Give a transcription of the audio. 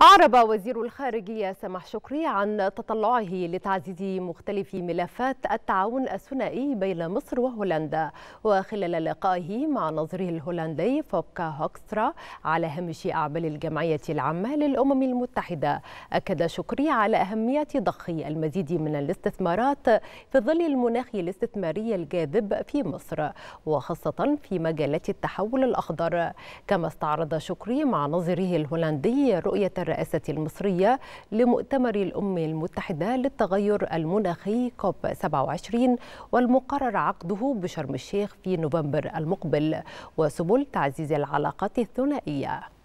أعرب وزير الخارجية سماح شكري عن تطلعه لتعزيز مختلف ملفات التعاون الثنائي بين مصر وهولندا وخلال لقائه مع نظيره الهولندي فوبكا هوكسترا على هامش أعمال الجمعية العامة للأمم المتحدة أكد شكري على أهمية ضخ المزيد من الاستثمارات في ظل المناخ الاستثماري الجاذب في مصر وخاصة في مجالات التحول الأخضر كما استعرض شكري مع نظيره الهولندي رؤية الرئاسة المصرية لمؤتمر الأمم المتحدة للتغير المناخي كوب 27 والمقرر عقده بشرم الشيخ في نوفمبر المقبل وسبل تعزيز العلاقات الثنائية